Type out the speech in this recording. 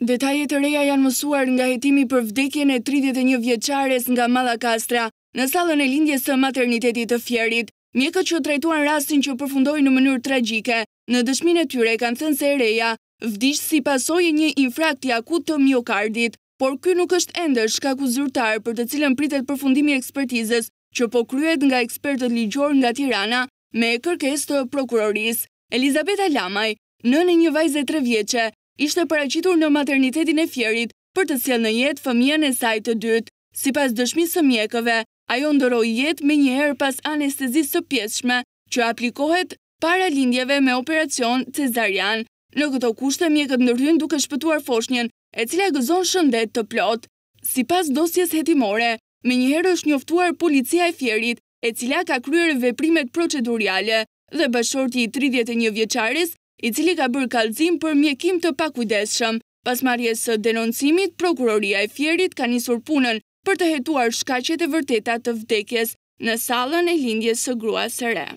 Detajet të reja janë mësuar nga jetimi për vdekjen e 31 vjeqares nga Madha Kastra në salën e lindjes të maternitetit të fjerit. Mjekët që trajtuan rastin që përfundoj në mënyrë tragike, në dëshmin e tyre kanë thënë se reja vdishë si pasoj një infrakti akut të miokardit, por kë nuk është endër shkaku zyrtar për të cilën pritet përfundimi ekspertizës që po kryet nga ekspertët ligjor nga Tirana me kërkes të prokuroris. Elizabeta Lamaj, në në një vajze tre vjeqe, ishte paracitur në maternitetin e fjerit për të cilë në jetë fëmijën e sajtë të dytë. Si pas dëshmisë së mjekëve, ajo ndëroj jetë me njëherë pas anestezisë së pjeshme që aplikohet para lindjeve me operacion cezarian. Në këto kushte mjekët rrën duke shpëtuar foshnjen e cila gëzon shëndet të plot. Si pas dosjes hetimore, me njëherë është njoftuar policia e fjerit e cila ka kryer veprimet proceduriale dhe bashorti i 31 vjeqaris i cili ka bërë kalzim për mjekim të pakujdeshëm. Pas marjes së denoncimit, Prokuroria e Fjerit ka njësur punën për të hetuar shkacjet e vërtetat të vdekjes në salën e lindjes së grua së re.